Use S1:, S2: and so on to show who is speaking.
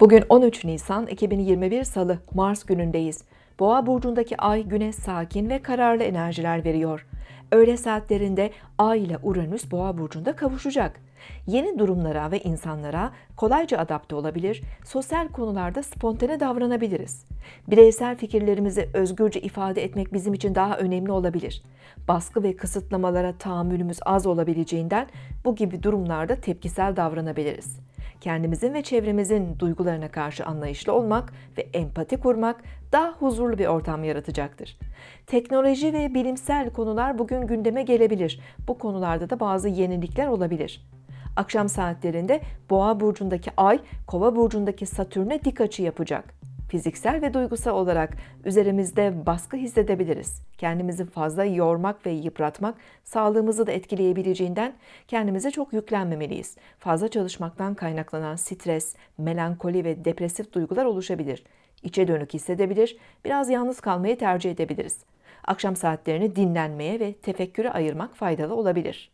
S1: Bugün 13 Nisan 2021 Salı, Mars günündeyiz. Boğa burcundaki ay güne sakin ve kararlı enerjiler veriyor. Öğle saatlerinde ay ile Uranüs Boğa burcunda kavuşacak. Yeni durumlara ve insanlara kolayca adapte olabilir, sosyal konularda spontane davranabiliriz. Bireysel fikirlerimizi özgürce ifade etmek bizim için daha önemli olabilir. Baskı ve kısıtlamalara tahammülümüz az olabileceğinden bu gibi durumlarda tepkisel davranabiliriz kendimizin ve çevremizin duygularına karşı anlayışlı olmak ve empati kurmak daha huzurlu bir ortam yaratacaktır. Teknoloji ve bilimsel konular bugün gündeme gelebilir. Bu konularda da bazı yenilikler olabilir. Akşam saatlerinde Boğa burcundaki Ay, Kova burcundaki Satürn'e dik açı yapacak. Fiziksel ve duygusal olarak üzerimizde baskı hissedebiliriz. Kendimizi fazla yormak ve yıpratmak sağlığımızı da etkileyebileceğinden kendimize çok yüklenmemeliyiz. Fazla çalışmaktan kaynaklanan stres, melankoli ve depresif duygular oluşabilir. İçe dönük hissedebilir, biraz yalnız kalmayı tercih edebiliriz. Akşam saatlerini dinlenmeye ve tefekküre ayırmak faydalı olabilir.''